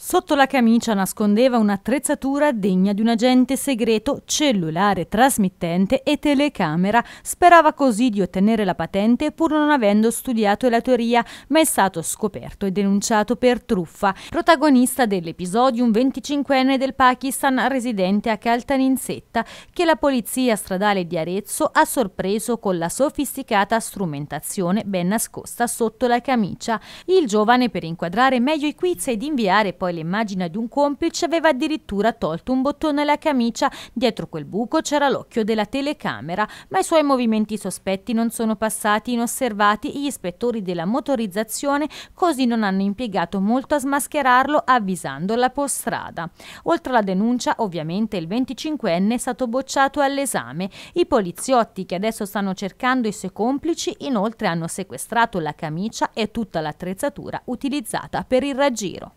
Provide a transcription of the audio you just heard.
Sotto la camicia nascondeva un'attrezzatura degna di un agente segreto, cellulare, trasmittente e telecamera. Sperava così di ottenere la patente pur non avendo studiato la teoria, ma è stato scoperto e denunciato per truffa. Protagonista dell'episodio un 25enne del Pakistan residente a Caltaninsetta, che la polizia stradale di Arezzo ha sorpreso con la sofisticata strumentazione ben nascosta sotto la camicia. Il giovane per inquadrare meglio i quiz ed inviare poi poi l'immagine di un complice aveva addirittura tolto un bottone alla camicia, dietro quel buco c'era l'occhio della telecamera, ma i suoi movimenti sospetti non sono passati inosservati, gli ispettori della motorizzazione così non hanno impiegato molto a smascherarlo avvisando la postrada. Oltre alla denuncia, ovviamente il 25enne è stato bocciato all'esame. I poliziotti che adesso stanno cercando i suoi complici inoltre hanno sequestrato la camicia e tutta l'attrezzatura utilizzata per il raggiro.